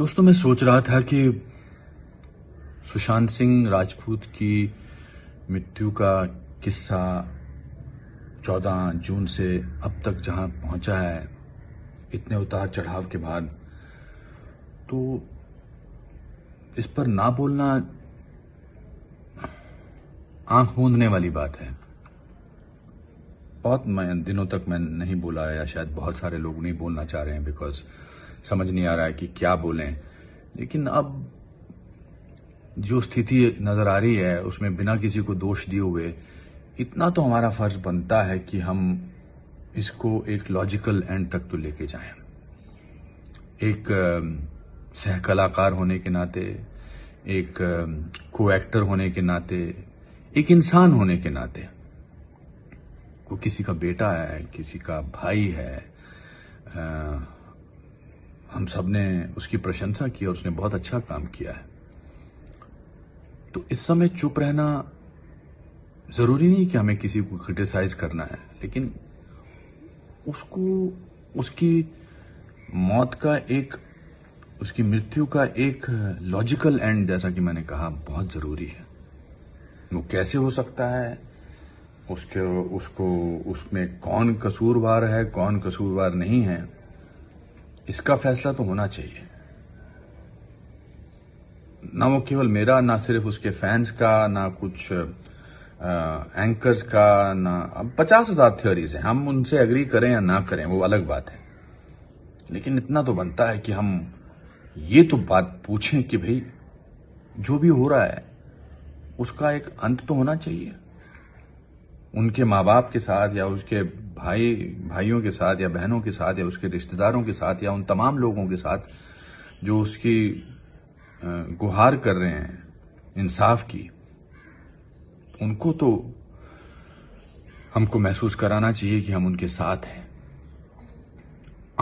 दोस्तों मैं सोच रहा था कि सुशांत सिंह राजपूत की मृत्यु का किस्सा चौदह जून से अब तक जहां पहुंचा है इतने उतार चढ़ाव के बाद तो इस पर ना बोलना आंख मूंदने वाली बात है बहुत मैं दिनों तक मैं नहीं बोला या शायद बहुत सारे लोग नहीं बोलना चाह रहे हैं बिकॉज समझ नहीं आ रहा है कि क्या बोलें लेकिन अब जो स्थिति नजर आ रही है उसमें बिना किसी को दोष दिए हुए इतना तो हमारा फर्ज बनता है कि हम इसको एक लॉजिकल एंड तक तो लेके जाएं एक सह कलाकार होने के नाते एक को एक्टर होने के नाते एक इंसान होने के नाते वो किसी का बेटा है किसी का भाई है आ, हम सब ने उसकी प्रशंसा की और उसने बहुत अच्छा काम किया है तो इस समय चुप रहना जरूरी नहीं कि हमें किसी को क्रिटिसाइज करना है लेकिन उसको उसकी मौत का एक उसकी मृत्यु का एक लॉजिकल एंड जैसा कि मैंने कहा बहुत जरूरी है वो कैसे हो सकता है उसके उसको उसमें कौन कसूरवार है कौन कसूरवार नहीं है इसका फैसला तो होना चाहिए ना वो केवल मेरा ना सिर्फ उसके फैंस का ना कुछ आ, एंकर्स का ना अब पचास हजार थ्योरीज हैं हम उनसे अग्री करें या ना करें वो अलग बात है लेकिन इतना तो बनता है कि हम ये तो बात पूछें कि भाई जो भी हो रहा है उसका एक अंत तो होना चाहिए उनके माँ बाप के साथ या उसके भाई भाइयों के साथ या बहनों के साथ या उसके रिश्तेदारों के साथ या उन तमाम लोगों के साथ जो उसकी गुहार कर रहे हैं इंसाफ की उनको तो हमको महसूस कराना चाहिए कि हम उनके साथ हैं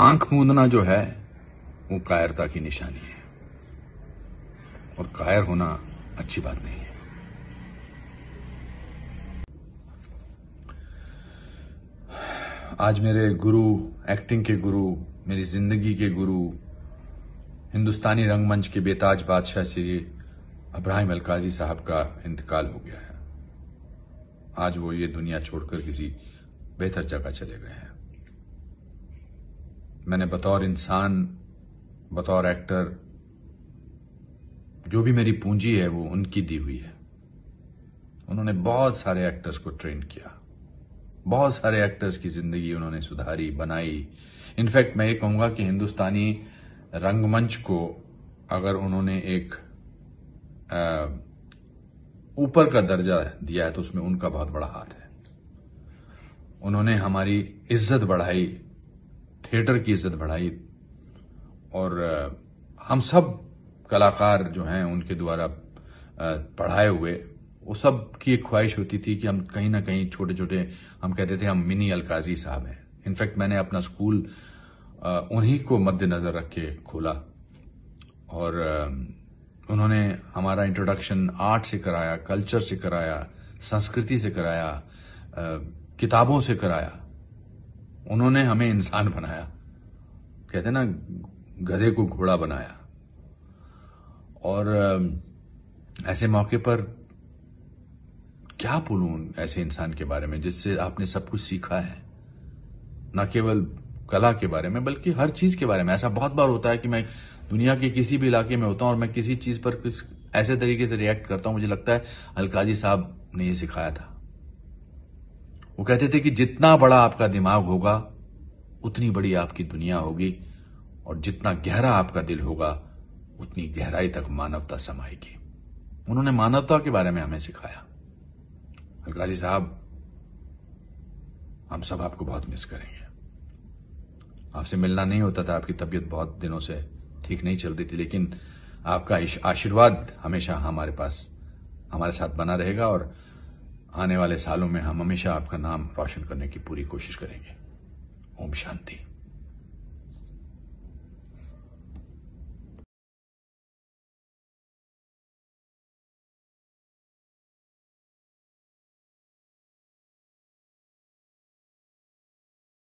आंख मूंदना जो है वो कायरता की निशानी है और कायर होना अच्छी बात नहीं है आज मेरे गुरु एक्टिंग के गुरु मेरी जिंदगी के गुरु हिंदुस्तानी रंगमंच के बेताज बादशाह श्री अब्राहिम अलकाजी साहब का इंतकाल हो गया है आज वो ये दुनिया छोड़कर किसी बेहतर जगह चले गए हैं मैंने बतौर इंसान बतौर एक्टर जो भी मेरी पूंजी है वो उनकी दी हुई है उन्होंने बहुत सारे एक्टर्स को ट्रेन किया बहुत सारे एक्टर्स की जिंदगी उन्होंने सुधारी बनाई इनफैक्ट मैं ये कहूंगा कि हिंदुस्तानी रंगमंच को अगर उन्होंने एक ऊपर का दर्जा दिया है तो उसमें उनका बहुत बड़ा हाथ है उन्होंने हमारी इज्जत बढ़ाई थिएटर की इज्जत बढ़ाई और हम सब कलाकार जो हैं उनके द्वारा पढ़ाए हुए वो सब की एक ख्वाहिश होती थी कि हम कहीं ना कहीं छोटे छोटे हम कहते थे हम मिनी अलकाजी साहब हैं इनफैक्ट मैंने अपना स्कूल उन्हीं को मद्देनजर रख के खोला और उन्होंने हमारा इंट्रोडक्शन आर्ट से कराया कल्चर से कराया संस्कृति से कराया किताबों से कराया उन्होंने हमें इंसान बनाया कहते ना गधे को घोड़ा बनाया और ऐसे मौके पर क्या बोलूं ऐसे इंसान के बारे में जिससे आपने सब कुछ सीखा है न केवल कला के बारे में बल्कि हर चीज के बारे में ऐसा बहुत बार होता है कि मैं दुनिया के किसी भी इलाके में होता हूं और मैं किसी चीज पर किस ऐसे तरीके से रिएक्ट करता हूं मुझे लगता है अलकाजी साहब ने यह सिखाया था वो कहते थे कि जितना बड़ा आपका दिमाग होगा उतनी बड़ी आपकी दुनिया होगी और जितना गहरा आपका दिल होगा उतनी गहराई तक मानवता समाएगी उन्होंने मानवता के बारे में हमें सिखाया अकाली साहब हम सब आपको बहुत मिस करेंगे आपसे मिलना नहीं होता था आपकी तबीयत बहुत दिनों से ठीक नहीं चल रही थी लेकिन आपका आशीर्वाद हमेशा हमारे पास हमारे साथ बना रहेगा और आने वाले सालों में हम हमेशा आपका नाम रोशन करने की पूरी कोशिश करेंगे ओम शांति